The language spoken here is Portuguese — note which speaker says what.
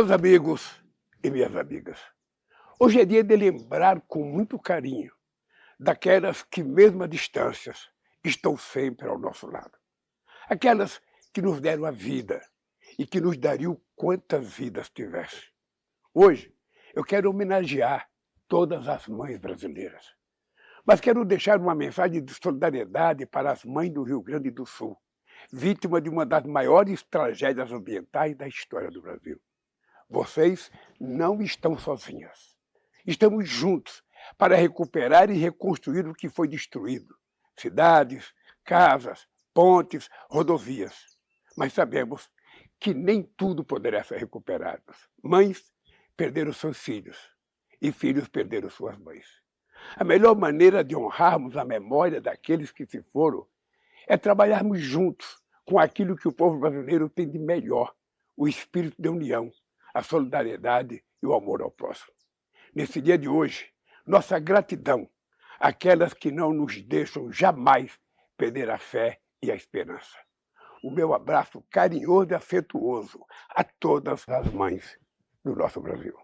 Speaker 1: Meus amigos e minhas amigas, hoje é dia de lembrar com muito carinho daquelas que, mesmo a distâncias, estão sempre ao nosso lado. Aquelas que nos deram a vida e que nos dariam quantas vidas tivesse. Hoje, eu quero homenagear todas as mães brasileiras. Mas quero deixar uma mensagem de solidariedade para as mães do Rio Grande do Sul, vítima de uma das maiores tragédias ambientais da história do Brasil. Vocês não estão sozinhas. Estamos juntos para recuperar e reconstruir o que foi destruído: cidades, casas, pontes, rodovias. Mas sabemos que nem tudo poderá ser recuperado. Mães perderam seus filhos e filhos perderam suas mães. A melhor maneira de honrarmos a memória daqueles que se foram é trabalharmos juntos com aquilo que o povo brasileiro tem de melhor, o espírito de união, a solidariedade e o amor ao próximo. Nesse dia de hoje, nossa gratidão àquelas que não nos deixam jamais perder a fé e a esperança. O meu abraço carinhoso e afetuoso a todas as mães do nosso Brasil.